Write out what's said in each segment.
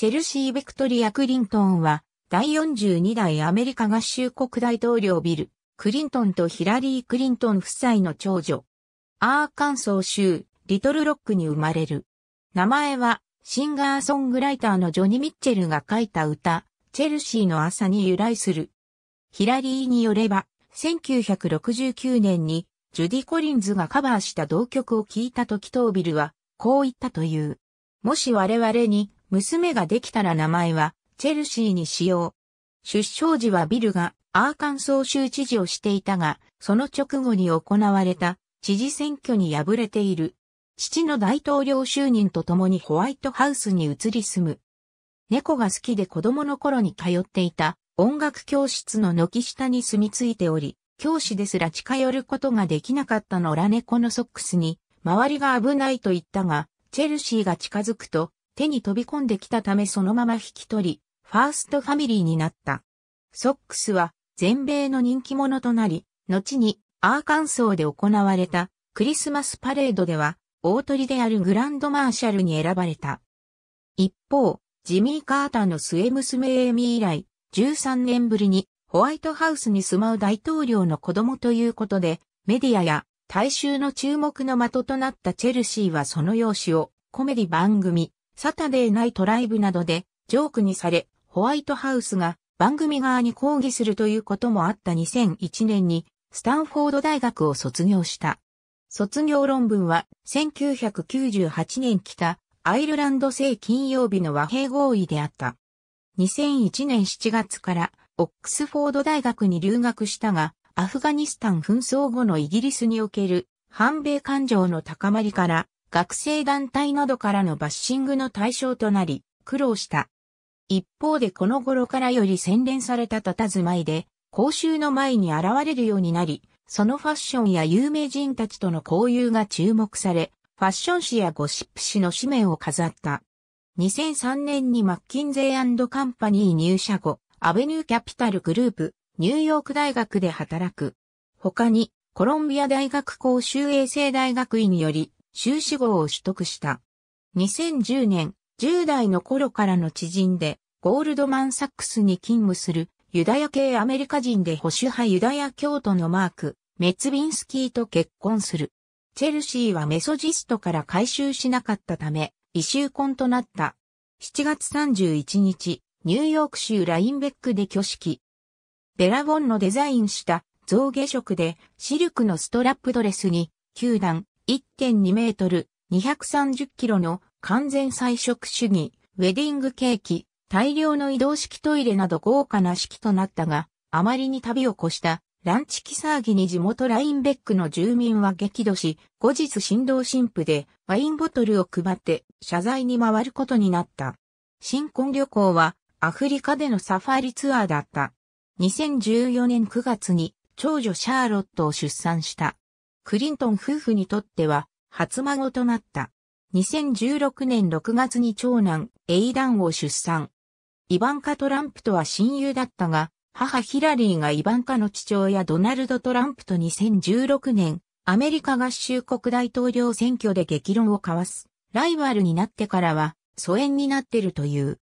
チェルシー・ベクトリア・クリントンは、第42代アメリカ合衆国大統領ビル、クリントンとヒラリー・クリントン夫妻の長女。アーカンソー州、リトルロックに生まれる。名前は、シンガーソングライターのジョニ・ミッチェルが書いた歌、チェルシーの朝に由来する。ヒラリーによれば、1969年にジュディ・コリンズがカバーした同曲を聴いた時トービルは、こう言ったという。もし我々に娘ができたら名前はチェルシーにしよう。出生時はビルがアーカンソー州知事をしていたが、その直後に行われた知事選挙に敗れている。父の大統領就任とともにホワイトハウスに移り住む。猫が好きで子供の頃に通っていた音楽教室の軒下に住み着いており、教師ですら近寄ることができなかった野良猫のソックスに、周りが危ないと言ったが、チェルシーが近づくと、手に飛び込んできたためそのまま引き取り、ファーストファミリーになった。ソックスは全米の人気者となり、後にアーカンソーで行われたクリスマスパレードでは大鳥であるグランドマーシャルに選ばれた。一方、ジミー・カーターの末娘エイミー以来、13年ぶりにホワイトハウスに住まう大統領の子供ということで、メディアや大衆の注目の的となったチェルシーはその容姿をコメディ番組、サタデーナイトライブなどでジョークにされ、ホワイトハウスが番組側に抗議するということもあった2001年にスタンフォード大学を卒業した。卒業論文は1998年北アイルランド製金曜日の和平合意であった。2001年7月からオックスフォード大学に留学したが、アフガニスタン紛争後のイギリスにおける反米感情の高まりから学生団体などからのバッシングの対象となり、苦労した。一方でこの頃からより洗練された佇まいで、公衆の前に現れるようになり、そのファッションや有名人たちとの交友が注目され、ファッション誌やゴシップ誌の紙面を飾った。2003年にマッキンゼーカンパニー入社後、アベニューキャピタルグループ、ニューヨーク大学で働く。他に、コロンビア大学公衆衛生大学院より、修士号を取得した。2010年、10代の頃からの知人で、ゴールドマンサックスに勤務するユダヤ系アメリカ人で保守派ユダヤ教徒のマーク、メツビンスキーと結婚する。チェルシーはメソジストから回収しなかったため、異臭婚となった。7月31日、ニューヨーク州ラインベックで挙式。ベラボンのデザインした象牙色でシルクのストラップドレスに、球団、1.2メートル、230キロの完全菜食主義、ウェディングケーキ、大量の移動式トイレなど豪華な式となったが、あまりに旅を越したランチキサーギに地元ラインベックの住民は激怒し、後日新郎新婦でワインボトルを配って謝罪に回ることになった。新婚旅行はアフリカでのサファリツアーだった。2014年9月に長女シャーロットを出産した。クリントン夫婦にとっては初孫となった。2016年6月に長男、エイダンを出産。イバンカ・トランプとは親友だったが、母ヒラリーがイバンカの父親ドナルド・トランプと2016年、アメリカ合衆国大統領選挙で激論を交わす、ライバルになってからは、疎遠になってるという。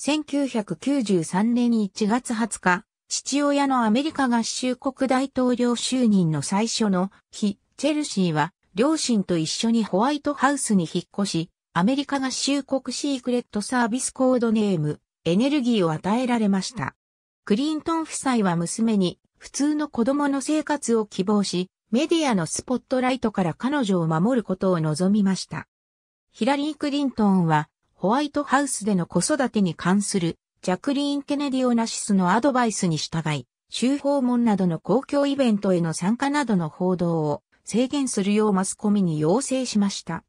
1993年1月20日、父親のアメリカ合衆国大統領就任の最初の日、チェルシーは両親と一緒にホワイトハウスに引っ越し、アメリカ合衆国シークレットサービスコードネーム、エネルギーを与えられました。クリントン夫妻は娘に普通の子供の生活を希望し、メディアのスポットライトから彼女を守ることを望みました。ヒラリー・クリントンはホワイトハウスでの子育てに関するジャクリーン・ケネディ・オナシスのアドバイスに従い、州訪問などの公共イベントへの参加などの報道を制限するようマスコミに要請しました。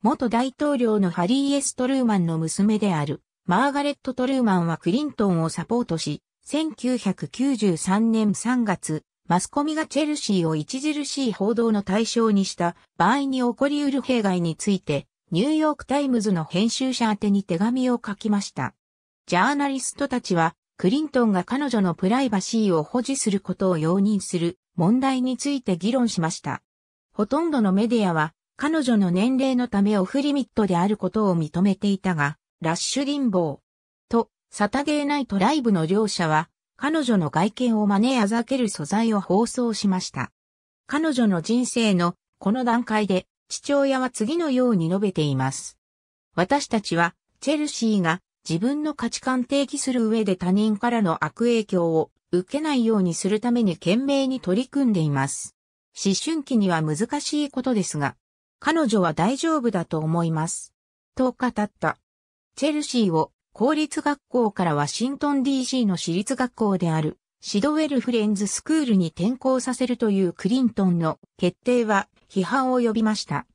元大統領のハリー・エストルーマンの娘であるマーガレット・トルーマンはクリントンをサポートし、1993年3月、マスコミがチェルシーを著しい報道の対象にした場合に起こり得る弊害について、ニューヨーク・タイムズの編集者宛てに手紙を書きました。ジャーナリストたちは、クリントンが彼女のプライバシーを保持することを容認する問題について議論しました。ほとんどのメディアは、彼女の年齢のためオフリミットであることを認めていたが、ラッシュ貧ンボーとサタデーナイトライブの両者は、彼女の外見を真似あざける素材を放送しました。彼女の人生のこの段階で父親は次のように述べています。私たちはチェルシーが自分の価値観定義する上で他人からの悪影響を受けないようにするために懸命に取り組んでいます。思春期には難しいことですが、彼女は大丈夫だと思います。と語った。チェルシーを公立学校からワシントン DC の私立学校であるシドウェルフレンズスクールに転校させるというクリントンの決定は批判を呼びました。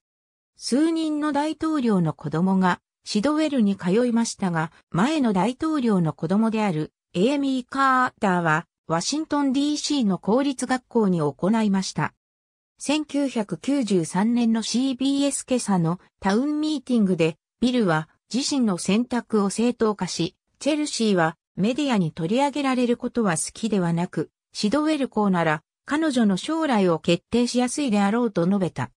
数人の大統領の子供がシドウェルに通いましたが、前の大統領の子供であるエーミー・カーターは、ワシントン DC の公立学校に行いました。1993年の CBS 今朝のタウンミーティングで、ビルは自身の選択を正当化し、チェルシーはメディアに取り上げられることは好きではなく、シドウェル校なら彼女の将来を決定しやすいであろうと述べた。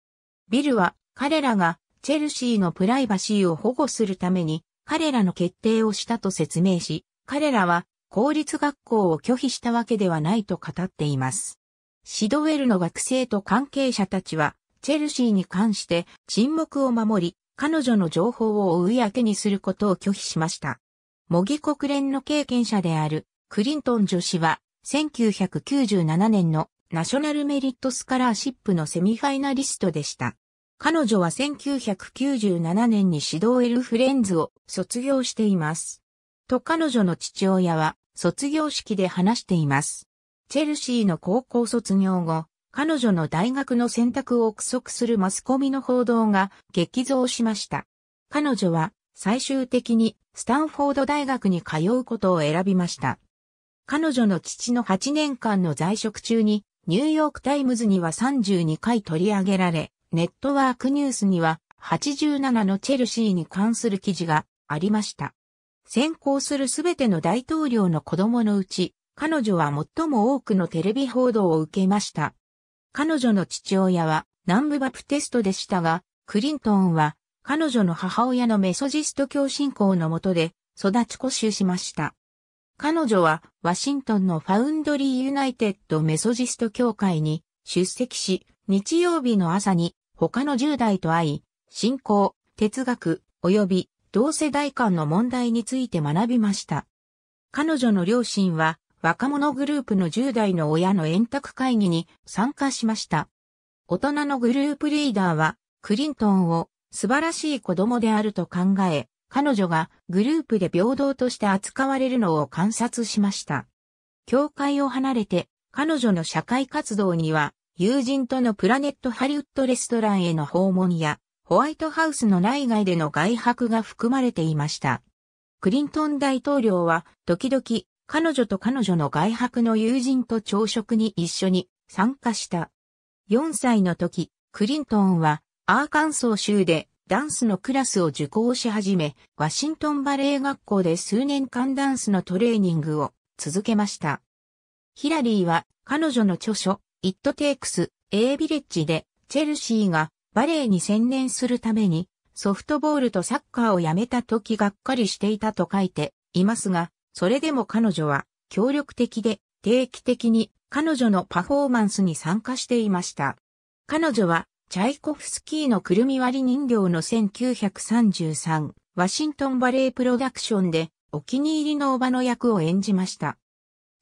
ビルは彼らがチェルシーのプライバシーを保護するために彼らの決定をしたと説明し、彼らは公立学校を拒否したわけではないと語っています。シドウェルの学生と関係者たちは、チェルシーに関して沈黙を守り、彼女の情報を公にすることを拒否しました。模擬国連の経験者であるクリントン女子は、1997年のナショナルメリットスカラーシップのセミファイナリストでした。彼女は1997年に指導エルフレンズを卒業しています。と彼女の父親は卒業式で話しています。チェルシーの高校卒業後、彼女の大学の選択を憶測するマスコミの報道が激増しました。彼女は最終的にスタンフォード大学に通うことを選びました。彼女の父の8年間の在職中にニューヨークタイムズには32回取り上げられ、ネットワークニュースには87のチェルシーに関する記事がありました。先行するすべての大統領の子供のうち、彼女は最も多くのテレビ報道を受けました。彼女の父親は南部バプテストでしたが、クリントンは彼女の母親のメソジスト教信仰の下で育ち固集しました。彼女はワシントンのファウンドリーユナイテッドメソジスト教会に出席し、日曜日の朝に他の10代と会い、信仰、哲学、及び同世代間の問題について学びました。彼女の両親は若者グループの10代の親の円卓会議に参加しました。大人のグループリーダーはクリントンを素晴らしい子供であると考え、彼女がグループで平等として扱われるのを観察しました。教会を離れて彼女の社会活動には友人とのプラネットハリウッドレストランへの訪問や、ホワイトハウスの内外での外泊が含まれていました。クリントン大統領は、時々、彼女と彼女の外泊の友人と朝食に一緒に参加した。4歳の時、クリントンは、アーカンソー州でダンスのクラスを受講し始め、ワシントンバレエ学校で数年間ダンスのトレーニングを続けました。ヒラリーは彼女の著書、イットテイクス、A v i レッジでチェルシーがバレーに専念するためにソフトボールとサッカーをやめた時がっかりしていたと書いていますが、それでも彼女は協力的で定期的に彼女のパフォーマンスに参加していました。彼女はチャイコフスキーのくるみ割り人形の1933ワシントンバレープロダクションでお気に入りのおばの役を演じました。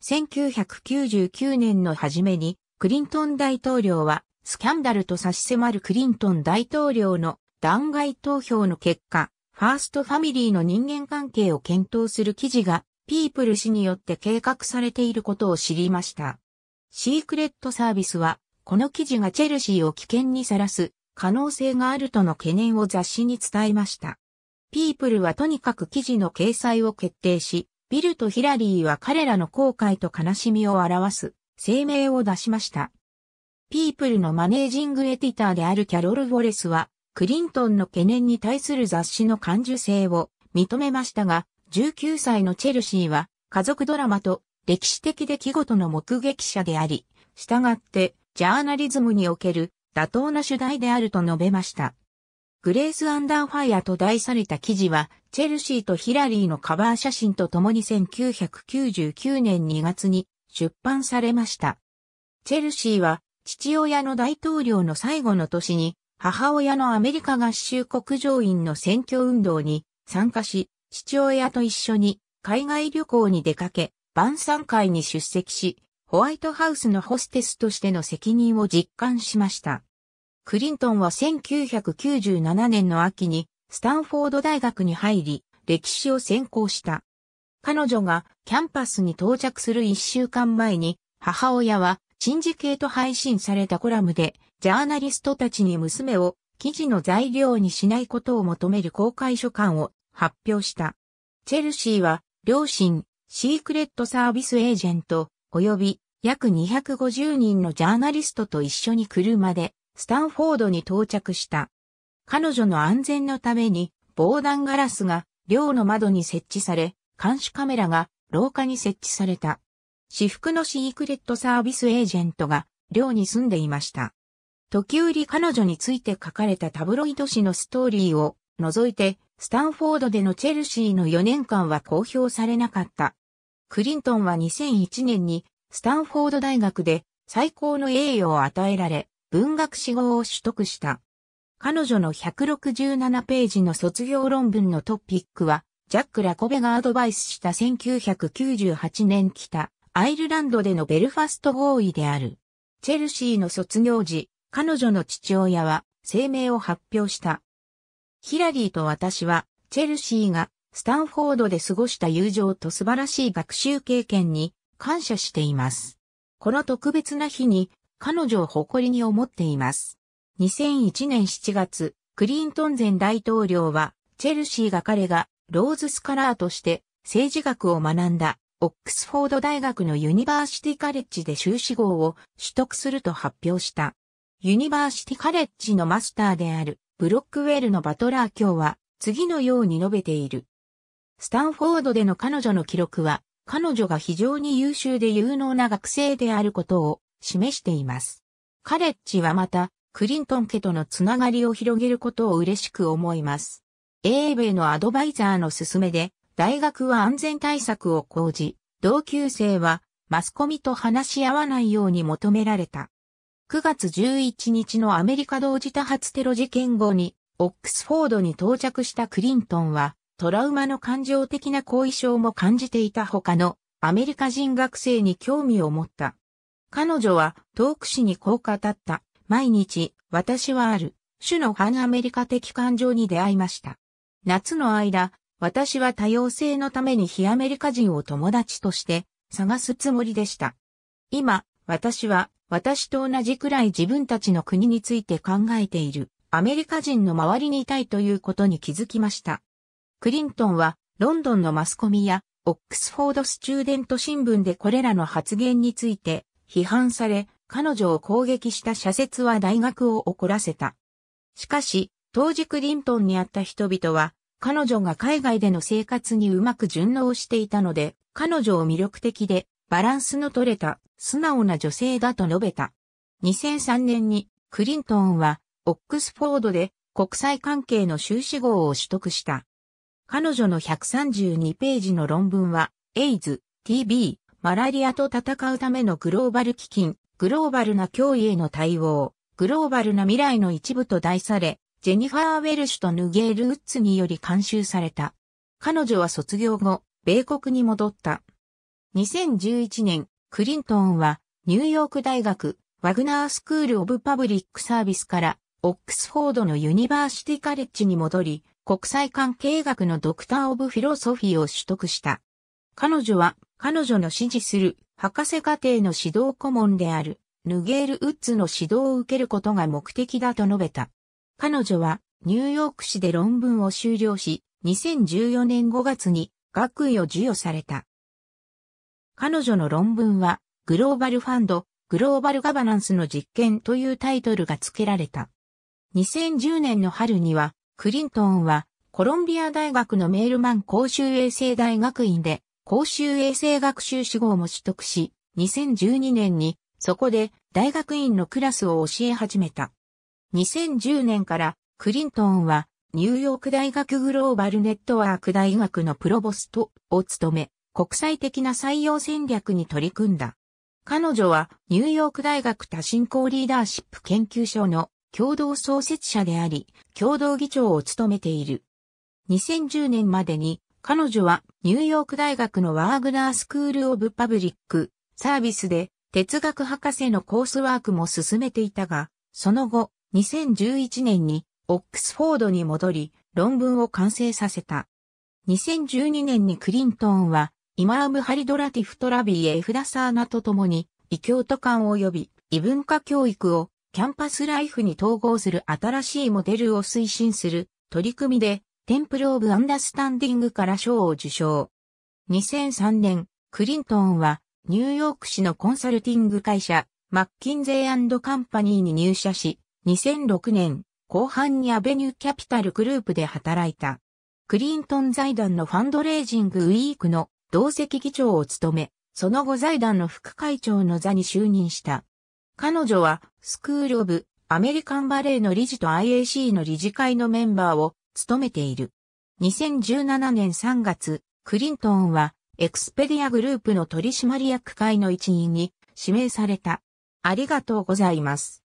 1999年の初めにクリントン大統領は、スキャンダルと差し迫るクリントン大統領の弾劾投票の結果、ファーストファミリーの人間関係を検討する記事が、ピープル氏によって計画されていることを知りました。シークレットサービスは、この記事がチェルシーを危険にさらす可能性があるとの懸念を雑誌に伝えました。ピープルはとにかく記事の掲載を決定し、ビルとヒラリーは彼らの後悔と悲しみを表す声明を出しました。ピープルのマネージングエディターであるキャロル・ウォレスは、クリントンの懸念に対する雑誌の感受性を認めましたが、19歳のチェルシーは、家族ドラマと歴史的出来事の目撃者であり、従って、ジャーナリズムにおける妥当な主題であると述べました。グレース・アンダーファイアと題された記事は、チェルシーとヒラリーのカバー写真とともに1999年2月に出版されました。チェルシーは父親の大統領の最後の年に母親のアメリカ合衆国上院の選挙運動に参加し、父親と一緒に海外旅行に出かけ、晩餐会に出席し、ホワイトハウスのホステスとしての責任を実感しました。クリントンは1997年の秋にスタンフォード大学に入り、歴史を専攻した。彼女がキャンパスに到着する一週間前に、母親はシンジと配信されたコラムで、ジャーナリストたちに娘を記事の材料にしないことを求める公開書簡を発表した。チェルシーは、両親、シークレットサービスエージェント、及び約250人のジャーナリストと一緒に車で、スタンフォードに到着した。彼女の安全のために、防弾ガラスが、寮の窓に設置され、監視カメラが廊下に設置された。私服のシークレットサービスエージェントが寮に住んでいました。時折彼女について書かれたタブロイド紙のストーリーを除いて、スタンフォードでのチェルシーの4年間は公表されなかった。クリントンは2001年にスタンフォード大学で最高の栄誉を与えられ、文学志望を取得した。彼女の167ページの卒業論文のトピックは、ジャック・ラコベがアドバイスした1998年北、アイルランドでのベルファスト合意である。チェルシーの卒業時、彼女の父親は声明を発表した。ヒラリーと私は、チェルシーがスタンフォードで過ごした友情と素晴らしい学習経験に感謝しています。この特別な日に彼女を誇りに思っています。2001年7月、クリントン前大統領は、チェルシーが彼がローズスカラーとして政治学を学んだオックスフォード大学のユニバーシティカレッジで修士号を取得すると発表した。ユニバーシティカレッジのマスターであるブロックウェルのバトラー卿は次のように述べている。スタンフォードでの彼女の記録は彼女が非常に優秀で有能な学生であることを示しています。カレッジはまたクリントン家とのつながりを広げることを嬉しく思います。英米のアドバイザーの勧めで、大学は安全対策を講じ、同級生はマスコミと話し合わないように求められた。9月11日のアメリカ同時多発テロ事件後に、オックスフォードに到着したクリントンは、トラウマの感情的な後遺症も感じていた他のアメリカ人学生に興味を持った。彼女はトーク誌にこう語った。毎日、私はある、種の反アメリカ的感情に出会いました。夏の間、私は多様性のために非アメリカ人を友達として探すつもりでした。今、私は私と同じくらい自分たちの国について考えているアメリカ人の周りにいたいということに気づきました。クリントンはロンドンのマスコミやオックスフォードスチューデント新聞でこれらの発言について批判され、彼女を攻撃した社説は大学を怒らせた。しかし、当時クリントンにあった人々は彼女が海外での生活にうまく順応していたので、彼女を魅力的でバランスの取れた素直な女性だと述べた。2003年にクリントンはオックスフォードで国際関係の修士号を取得した。彼女の132ページの論文は、エイズ、TB、マラリアと戦うためのグローバル基金、グローバルな脅威への対応、グローバルな未来の一部と題され、ジェニファー・ウェルシュとヌゲール・ウッズにより監修された。彼女は卒業後、米国に戻った。2011年、クリントンは、ニューヨーク大学、ワグナースクール・オブ・パブリック・サービスから、オックスフォードのユニバーシティ・カレッジに戻り、国際関係学のドクター・オブ・フィロソフィーを取得した。彼女は、彼女の支持する、博士課程の指導顧問である、ヌゲール・ウッズの指導を受けることが目的だと述べた。彼女はニューヨーク市で論文を修了し、2014年5月に学位を授与された。彼女の論文は、グローバルファンド、グローバルガバナンスの実験というタイトルが付けられた。2010年の春には、クリントンは、コロンビア大学のメールマン公衆衛生大学院で、公衆衛生学習志望も取得し、2012年に、そこで大学院のクラスを教え始めた。2010年からクリントンはニューヨーク大学グローバルネットワーク大学のプロボストを務め国際的な採用戦略に取り組んだ。彼女はニューヨーク大学多進行リーダーシップ研究所の共同創設者であり、共同議長を務めている。2010年までに彼女はニューヨーク大学のワーグナースクール・オブ・パブリック・サービスで哲学博士のコースワークも進めていたが、その後、2011年にオックスフォードに戻り、論文を完成させた。2012年にクリントンは、イマーム・ハリドラティフ・トラビー・エフダサーナと共に、異教徒間及び異文化教育をキャンパスライフに統合する新しいモデルを推進する取り組みで、テンプル・オブ・アンダースタンディングから賞を受賞。2003年、クリントンは、ニューヨーク市のコンサルティング会社、マッキンゼーカンパニーに入社し、2006年後半にアベニューキャピタルグループで働いた。クリントン財団のファンドレイジングウィークの同席議長を務め、その後財団の副会長の座に就任した。彼女はスクール・オブ・アメリカンバレーの理事と IAC の理事会のメンバーを務めている。2017年3月、クリントンはエクスペディアグループの取締役会の一員に指名された。ありがとうございます。